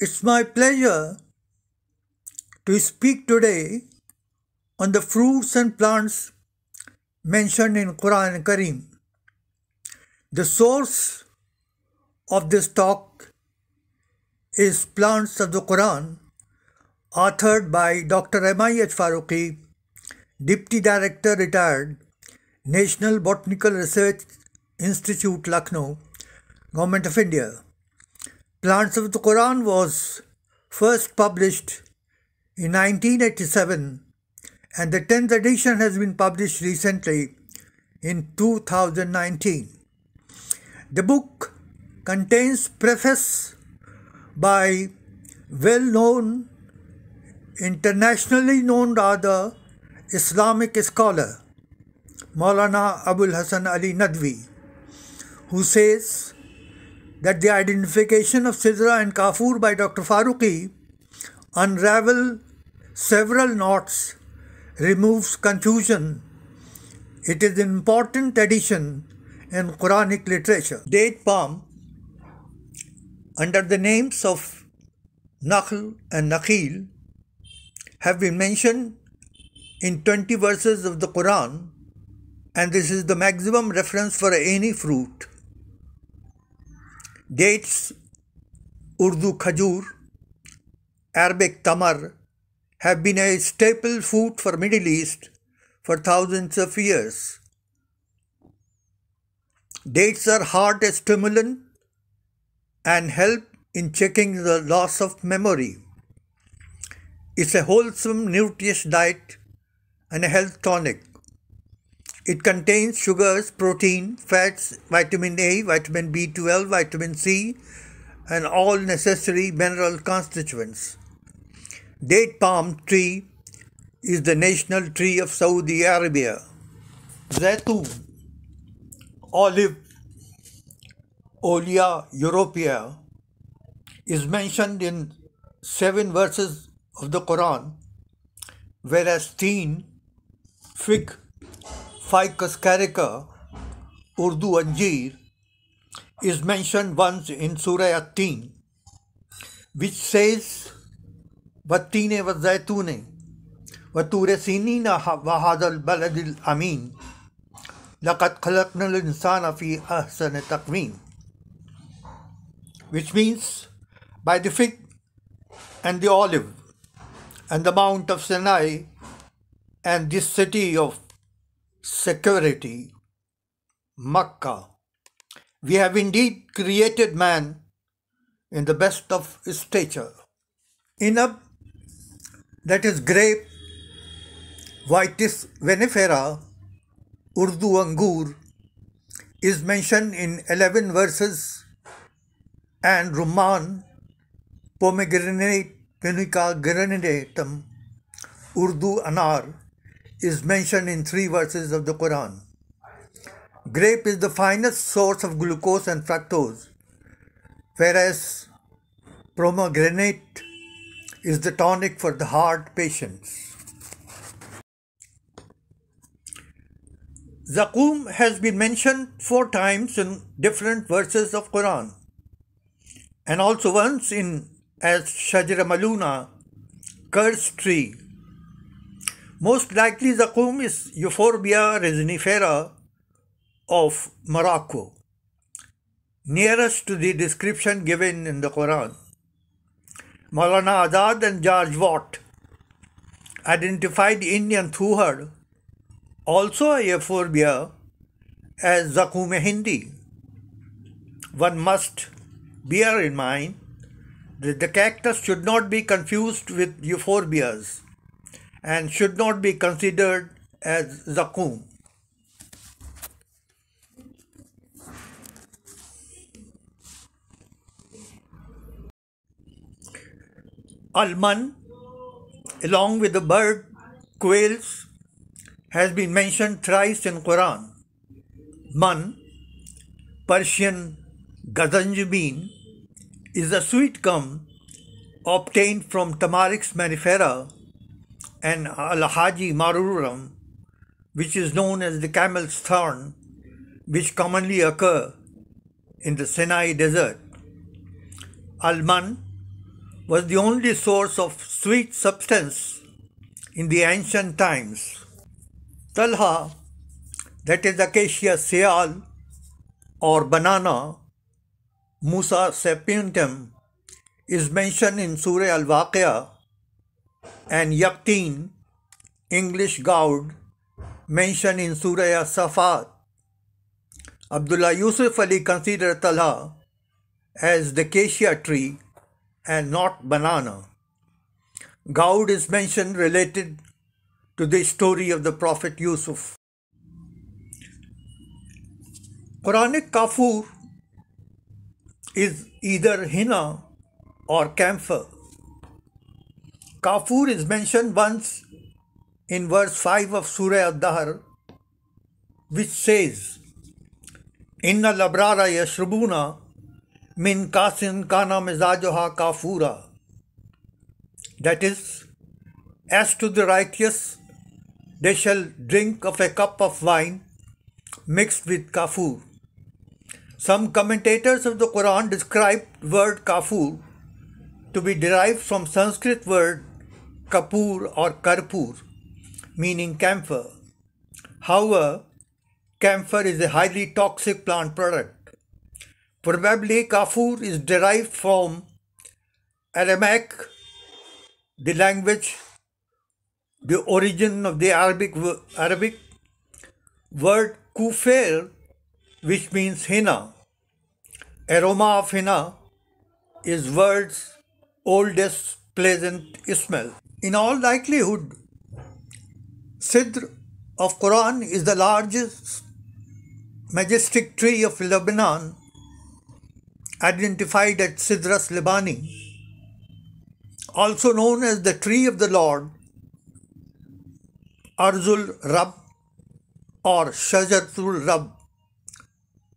It's my pleasure to speak today on the fruits and plants mentioned in Quran and Kareem. The source of this talk is Plants of the Quran, authored by Dr. M.I.H. Farooqi, Deputy Director retired, National Botanical Research Institute, Lucknow, Government of India. Plants of the Quran was first published in 1987 and the 10th edition has been published recently in 2019. The book contains preface by well-known, internationally known rather, Islamic scholar Maulana Abul Hasan Ali Nadvi, who says that the identification of Sidra and Kafur by Dr. Faruqi unravel several knots, removes confusion. It is an important addition in Quranic literature. Date palm, under the names of Nakhl and Nakhil, have been mentioned in 20 verses of the Quran, and this is the maximum reference for any fruit. Dates, Urdu khajur, Arabic tamar have been a staple food for Middle East for thousands of years. Dates are heart stimulant and help in checking the loss of memory. It's a wholesome, nutritious diet and a health tonic. It contains sugars, protein, fats, vitamin A, vitamin B12, vitamin C, and all necessary mineral constituents. Date palm tree is the national tree of Saudi Arabia. Zaitun, olive, Olea europea is mentioned in seven verses of the Quran, whereas teen, fig, Ficus carica, Urdu Anjir, is mentioned once in Surah at which says, وَالتِّينَ وَالزَّيْتُونَ وَتُورَ سِنِينَ وَهَذَا baladil amin, لَقَدْ خَلَقْنَا الْإِنسَانَ فِي أَحْسَنِ تَقْوِيمٍ Which means, by the fig and the olive and the Mount of Sinai and this city of security. Makkah. We have indeed created man in the best of his stature. Inab, that is grape, Vitis vinifera, Urdu angur, is mentioned in 11 verses and Ruman, Pomegranate penuka granatum, Urdu anar, is mentioned in three verses of the Quran. Grape is the finest source of glucose and fructose, whereas pomegranate is the tonic for the heart patients. Zakum has been mentioned four times in different verses of Quran and also once in as Shajara Maluna, curse tree most likely the qum is Euphorbia resinifera of Morocco, nearest to the description given in the Quran. Maulana Azad and George Watt identified Indian Thuhar, also a euphorbia, as Zakume Hindi. One must bear in mind that the cactus should not be confused with euphorbias and should not be considered as zakum. Alman, along with the bird quails, has been mentioned thrice in Quran. Man, Persian gazanjbin, is a sweet gum obtained from Tamarix manifera and Al Haji Maruram, which is known as the camel's thorn, which commonly occur in the Sinai desert. Alman was the only source of sweet substance in the ancient times. Talha, that is Acacia seal or banana, Musa sapientum, is mentioned in Surah Al Waqiah and Yaktin, English gourd mentioned in Surah Safat. Abdullah Yusuf Ali considered Talha as the cassia tree and not banana. Gaud is mentioned related to the story of the Prophet Yusuf. Quranic kafur is either henna or camphor. Kafur is mentioned once in verse 5 of Surah Ad-Dahr, which says, Inna labrara yashrubuna min kasin kana mizajoha kafura. That is, as to the righteous, they shall drink of a cup of wine mixed with kafur. Some commentators of the Quran describe word kafur to be derived from Sanskrit word Kapur or Karpur, meaning camphor. However, camphor is a highly toxic plant product. Probably kafur is derived from Aramaic, the language, the origin of the Arabic, Arabic word kufir, which means henna. Aroma of henna is world's oldest pleasant smell. In all likelihood, Sidr of Quran is the largest majestic tree of Lebanon identified at Sidras Libani, also known as the tree of the Lord, Arzul Rab or Shajaratul Rab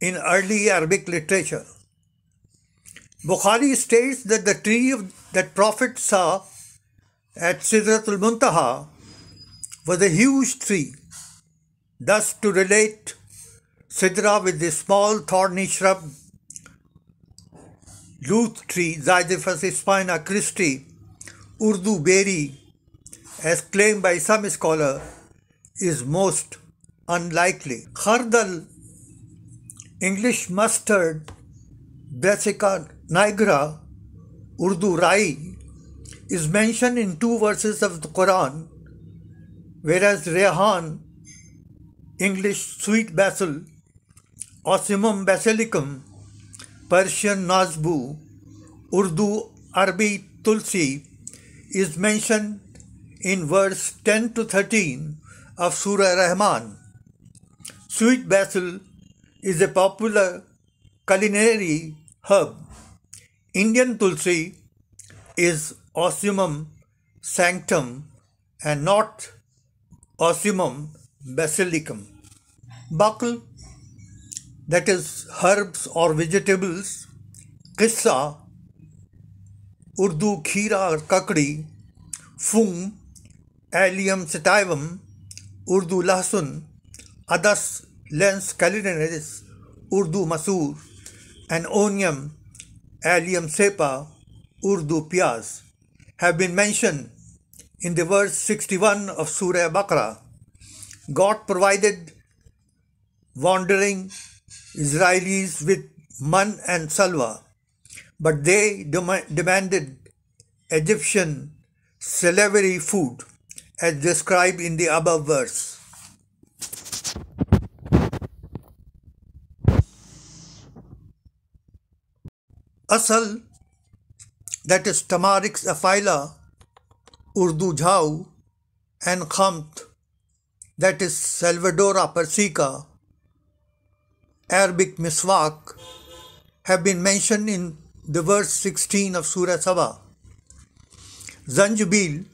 in early Arabic literature. Bukhari states that the tree of, that Prophet saw at Sidratul Muntaha was a huge tree. Thus, to relate Sidra with the small thorny shrub, youth tree Xylophus spina Christi, Urdu berry, as claimed by some scholar, is most unlikely. Khardal, English mustard, Brassica nigra, Urdu rai, is mentioned in two verses of the Quran, whereas Rehan, English sweet basil, Osimum basilicum, Persian nazbu, Urdu Arabic tulsi, is mentioned in verse 10 to 13 of Surah Rahman. Sweet basil is a popular culinary herb. Indian tulsi is osimum sanctum and not osimum basilicum. Buckle, that is herbs or vegetables. Kissa, Urdu khira or kakri. Fung, Allium sativum, Urdu lasun, Adas lens calinaris, Urdu masur, and onion, Allium sepa, Urdu pias have been mentioned in the verse 61 of Surah Baqarah. God provided wandering Israelis with man and salwa, but they dem- demanded Egyptian salivary food as described in the above verse. Asal that is Tamarix aphila, Urdu Jau, and Khamt, that is Salvadora persica, Arabic Miswak, have been mentioned in the verse 16 of Surah Saba. Zanjabil,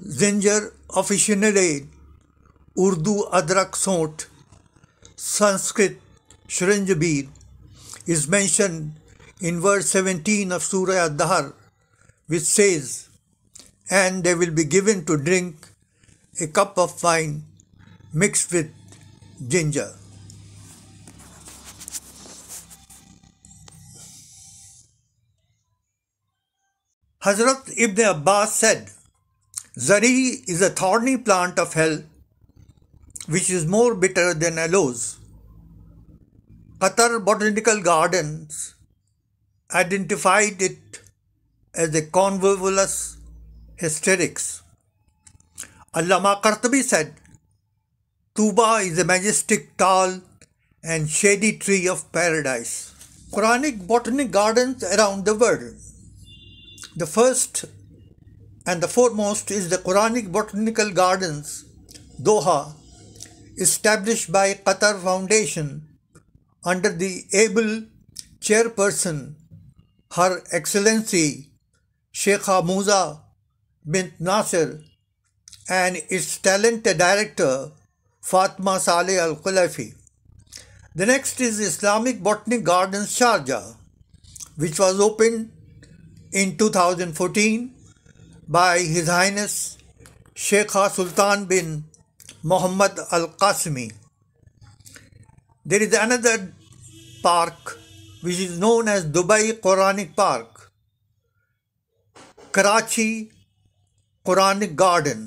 Zinger officinale, Urdu Adrak Sont, Sanskrit Shrinjabil is mentioned in verse 17 of Surah Ad-Dahr, which says, And they will be given to drink a cup of wine mixed with ginger. Hazrat Ibn Abbas said, Zari is a thorny plant of hell, which is more bitter than aloes. Qatar Botanical Gardens identified it as a convolvulus hysterics. Allama Qartabi said, Tuba is a majestic tall and shady tree of paradise. Quranic botanic gardens around the world. The first and the foremost is the Quranic Botanical Gardens, Doha, established by Qatar Foundation under the able chairperson her Excellency Sheikha Musa bint Nasir and its talented director Fatma Saleh Al Khulafi. The next is Islamic Botanic Gardens Sharjah, which was opened in 2014 by His Highness Sheikha Sultan bin Muhammad Al There There is another park which is known as Dubai Quranic Park, Karachi Quranic Garden,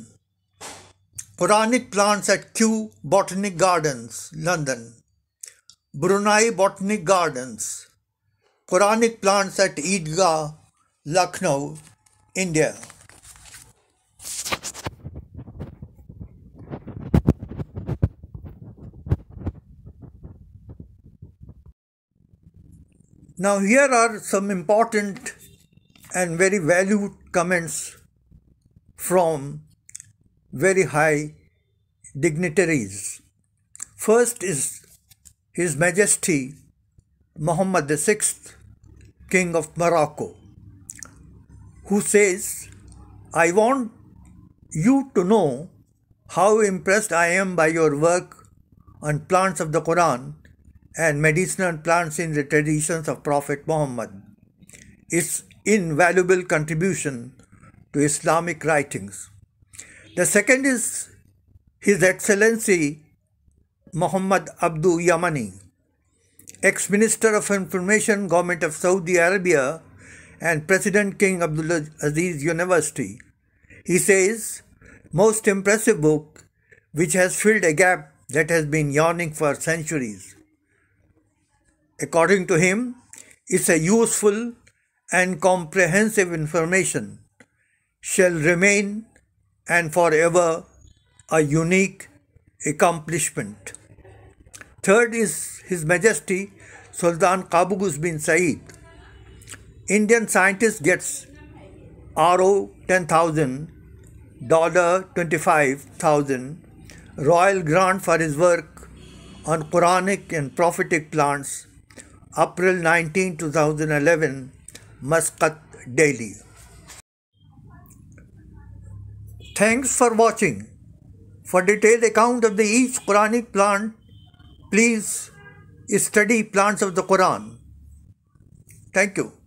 Quranic plants at Kew Botanic Gardens, London, Brunei Botanic Gardens, Quranic plants at Eidgah, Lucknow, India. Now, here are some important and very valued comments from very high dignitaries. First is His Majesty Muhammad VI, King of Morocco, who says, I want you to know how impressed I am by your work on plants of the Quran and medicinal plants in the traditions of Prophet Muhammad. Its invaluable contribution to Islamic writings. The second is His Excellency Muhammad Abdu Yamani, ex Minister of Information, Government of Saudi Arabia, and President King Abdullah Aziz University. He says, most impressive book which has filled a gap that has been yawning for centuries according to him, it's a useful and comprehensive information shall remain and forever a unique accomplishment. Third is His Majesty Sultan Qaboos bin Said. Indian scientist gets RO 10,000, dollar 25,000 royal grant for his work on Quranic and prophetic plants April 19, 2011, Muscat, Daily. Thanks for watching. For detailed account of the each Quranic plant, please study Plants of the Quran. Thank you.